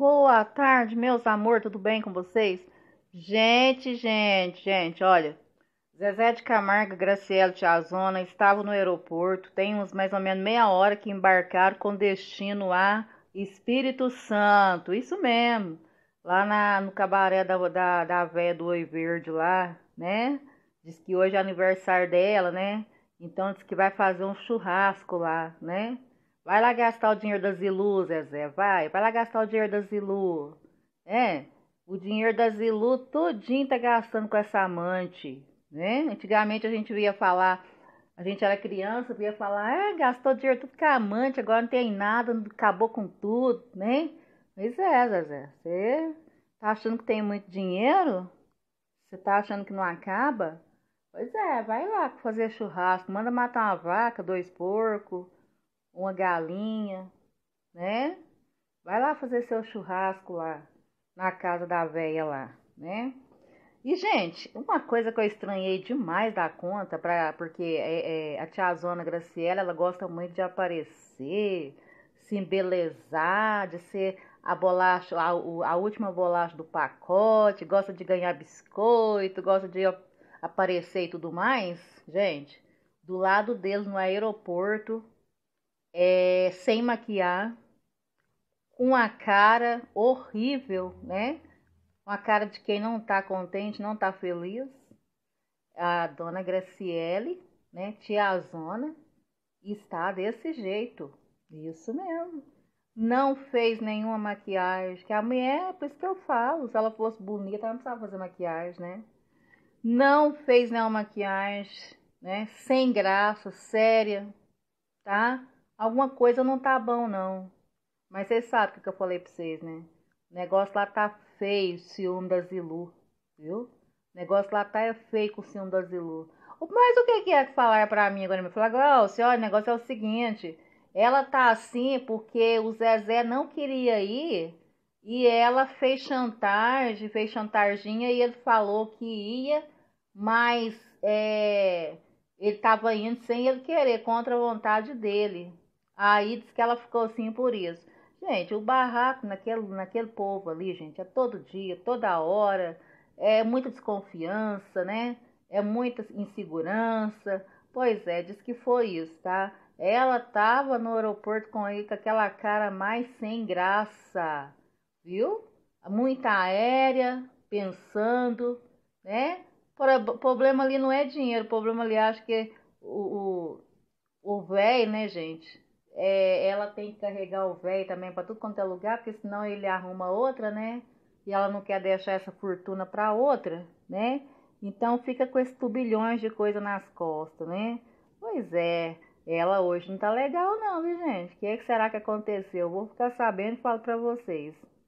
Boa tarde, meus amor, tudo bem com vocês? Gente, gente, gente, olha. Zezé de Camargo, Graciela de Azona estavam no aeroporto, tem uns mais ou menos meia hora que embarcaram com destino a Espírito Santo, isso mesmo. Lá na, no cabaré da, da, da véia do Oi Verde lá, né? Diz que hoje é aniversário dela, né? Então diz que vai fazer um churrasco lá, né? Vai lá gastar o dinheiro das Zilu, Zezé, vai. Vai lá gastar o dinheiro das Zilu. É, o dinheiro das Zilu todinho tá gastando com essa amante, né? Antigamente a gente via falar, a gente era criança, ia falar, é, gastou dinheiro tudo com a amante, agora não tem nada, acabou com tudo, né? Pois é, Zezé, você tá achando que tem muito dinheiro? Você tá achando que não acaba? Pois é, vai lá fazer churrasco, manda matar uma vaca, dois porcos, uma galinha, né? Vai lá fazer seu churrasco lá na casa da velha lá, né? E gente, uma coisa que eu estranhei demais da conta, pra, porque é, é, a tia Zona Graciela ela gosta muito de aparecer, se embelezar, de ser a bolacha, a, a última bolacha do pacote, gosta de ganhar biscoito, gosta de aparecer e tudo mais. Gente, do lado deles no aeroporto, é, sem maquiar, com a cara horrível, né? Uma cara de quem não tá contente, não tá feliz. A dona Graciele, né, tiazona, está desse jeito. Isso mesmo. Não fez nenhuma maquiagem. Que a mulher, é por isso que eu falo, se ela fosse bonita, ela não precisava fazer maquiagem, né? Não fez nenhuma maquiagem, né? Sem graça, séria, tá? alguma coisa não tá bom, não. Mas vocês sabem o que eu falei pra vocês, né? O negócio lá tá feio, ciúme da Zilu, viu? O negócio lá tá é feio com o ciúme da Zilu. Mas o que é que falar pra mim agora? Me falaram, ó, oh, o negócio é o seguinte, ela tá assim porque o Zezé não queria ir e ela fez chantagem, fez chantaginha e ele falou que ia, mas é, ele tava indo sem ele querer, contra a vontade dele. Aí diz que ela ficou assim por isso. Gente, o barraco naquele, naquele povo ali, gente, é todo dia, toda hora, é muita desconfiança, né? É muita insegurança. Pois é, diz que foi isso, tá? Ela tava no aeroporto com ele com aquela cara mais sem graça, viu? Muita aérea, pensando, né? O problema ali não é dinheiro, o problema ali acho que o o velho, né, gente? é, ela tem que carregar o velho também para tudo quanto é lugar, porque senão ele arruma outra, né? E ela não quer deixar essa fortuna para outra, né? Então fica com esses tubilhões de coisa nas costas, né? Pois é, ela hoje não tá legal não, viu gente? O que, é que será que aconteceu? Eu vou ficar sabendo e falo para vocês.